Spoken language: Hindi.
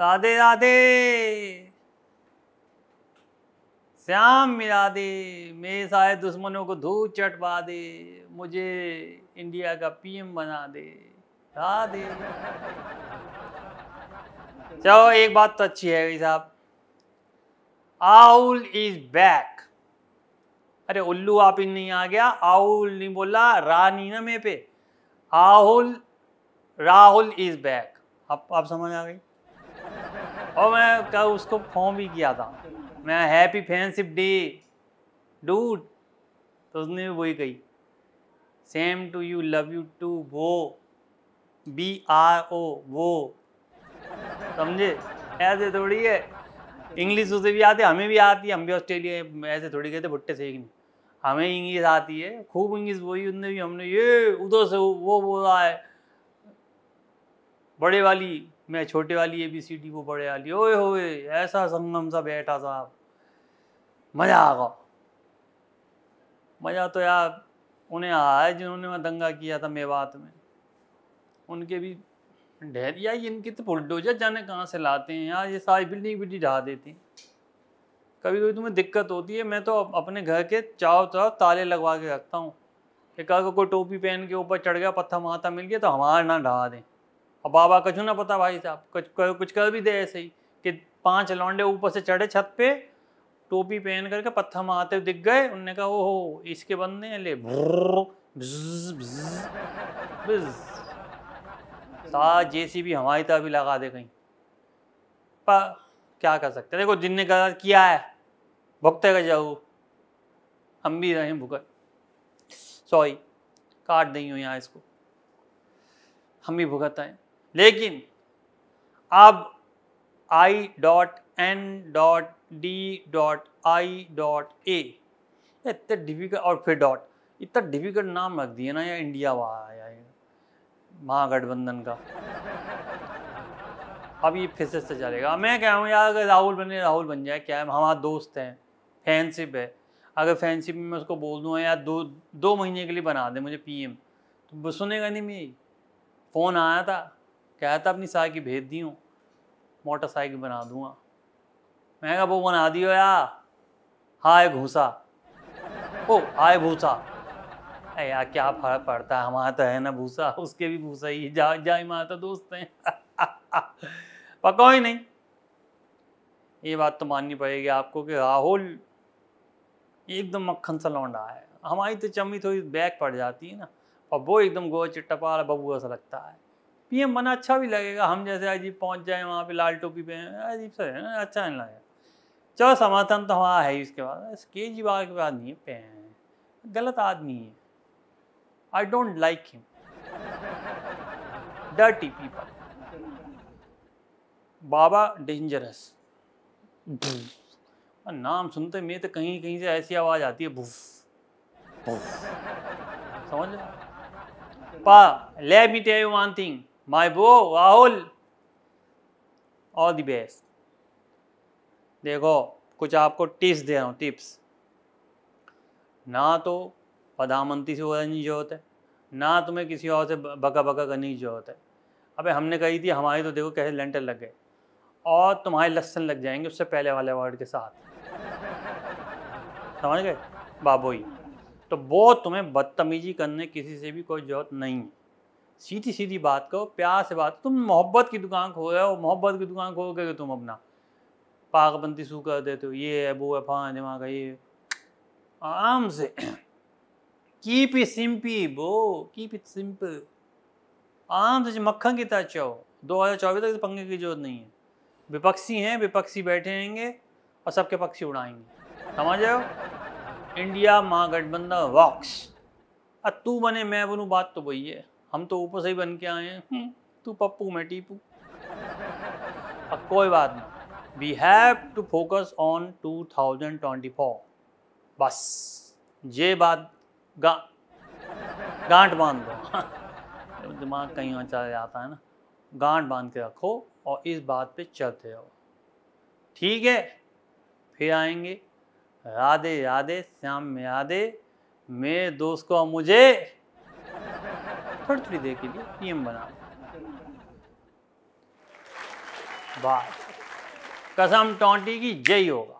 राधे राधे श्याम मिला दे मेरे सारे दुश्मनों को धूप चटवा दे मुझे इंडिया का पीएम बना दे राधे चलो एक बात तो अच्छी है साहब आउल इज बैक अरे उल्लू आप ही नहीं आ गया आउल नहीं बोला रा नहीं ना मे पे आहुल राहुल इज बैक आप आप समझ आ गई और मैं कल उसको फॉर्म भी किया था मैं हैप्पी फ्रेंडशिप डे डूड तो उसने भी वही कही same to you love you too वो बी आर ओ वो समझे ऐसे थोड़ी है इंग्लिश उसे भी आती है हमें भी आती है हम भी ऑस्ट्रेलिया ऐसे थोड़ी कहते थे भुट्टे से नहीं हमें इंग्लिश आती है खूब इंग्लिश वही उनने भी हमने ये उधर से वो बोला है बड़े वाली मैं छोटे वाली ए बी सी डी को बड़े वाली ओए होए ऐसा संगम सा बैठा साहब मज़ा आ गया मज़ा तो यार उन्हें आया जिन्होंने वहाँ दंगा किया था मेवात में उनके भी ढेर यार इनकी तो बुलडोजर जाने कहाँ से लाते हैं यार ये सारी बिल्डिंग बिल्डिंग ढहा देती कभी कभी तुम्हें दिक्कत होती है मैं तो अपने घर के चाव चाव ताले लगवा के रखता हूँ एक कहा कोई टोपी पहन के ऊपर चढ़ गया पत्थर माथा मिल गया तो हमारा ना ढहा दें और बाबा कछू ना पता भाई साहब कुछ कर, कुछ कर भी दे ऐसे ही कि पांच लौंडे ऊपर से चढ़े छत पे टोपी पहन करके पत्थर मारते हुए दिख गए उनने कहा ओहो इसके बंदे हैं ले जैसी भी हमारी तरह भी लगा दे कहीं पर क्या कर सकते देखो जिनने गलत किया है भुगते का जाऊ हम भी रहे भुगत सॉरी काट हूँ यहाँ इसको हम भी भुगत आए लेकिन अब I dot N dot D dot I dot A इतने डिफिकल्ट और फिर डॉट इतना डिफिकल्ट नाम रख दिया ना या इंडिया वाला या महागठबंधन का अब ये फिर से चलेगा मैं कह रहा हूँ यार अगर राहुल बने राहुल बन जाए क्या है हमारा दोस्त है फैनशिप है अगर फैनशिप में मैं उसको बोल दूँ यार दो दो महीने के लिए बना दे मुझे पीएम तो सुनेगा नहीं मेरी फ़ोन आया था कहता अपनी साइकिल भेज दी हूँ मोटरसाइकिल बना दूँगा मैं कहा वो बना दियो या हाय घूसा ओ हाय भूसा यार क्या फर्क पड़ता है हमारा तो है ना भूसा उसके भी भूसा ही जा हमारा तो दोस्त हैं पकाओ ही नहीं ये बात तो माननी पड़ेगी आपको कि राहुल एकदम मक्खन सा लौंडा है हमारी तो चम्मी थोड़ी बैग पड़ जाती है ना और वो एकदम गोवा चिट्टा पाल बबुआ सा लगता है पीएम बना अच्छा भी लगेगा हम जैसे अजीब पहुंच जाए वहाँ पे लाल टोपी पे अजीब सा है ना अच्छा नहीं लगेगा चलो समाधान तो वहाँ है ही उसके बाद केजरीवाल के बाद नहीं पे गलत आदमी है I don't like him dirty people बाबा डेंजरस नाम सुनते में तो कहीं कहीं से ऐसी आवाज आती है भूफ समझ पा let me tell you one thing my bro Rahul all the best देखो कुछ आपको टिप्स दे रहा हूँ टिप्स ना तो प्रधानमंत्री से बोलने की जरूरत है ना तुम्हें किसी और से बका बका करने की जरूरत है अबे हमने कही थी हमारी तो देखो कैसे लेंटर लग गए और तुम्हारे लस्सन लग जाएंगे उससे पहले वाले वर्ड के साथ समझ गए बाबोई तो वो तुम्हें बदतमीजी करने किसी से भी कोई ज़रूरत नहीं है सीधी सीधी बात कहो प्यार से बात तुम मोहब्बत की दुकान खो रहे हो मोहब्बत की दुकान खो गए तुम अपना पाकबंदी शू कर देते हो ये है वो है फा जमा का ये आराम से कीप इट सिंपी बो कीप इट सिंपल आराम से मक्खन की तरह चाहो दो हज़ार चौबीस तक तो पंखे की जरूरत नहीं है विपक्षी हैं विपक्षी बैठे रहेंगे और सबके पक्षी उड़ाएंगे समझ रहे हो इंडिया महागठबंधन वॉक्स अब तू बने मैं बनूँ बात तो वही है हम तो ऊपर से ही बन के आए हैं हम्म। तू पप्पू मैं टीपू अब कोई बात नहीं we have to focus on two thousand twenty four बस ये बात गा गांठ बांध दो दिमाग कहीं और चला जाता है ना गांठ बांध के रखो और इस बात पे चलते रहो ठीक है फिर आएंगे राधे राधे श्याम में राधे मेरे दोस्त को मुझे थ्री त्रिदेव के लिए नियम बना कसम टोंटी की जय होगा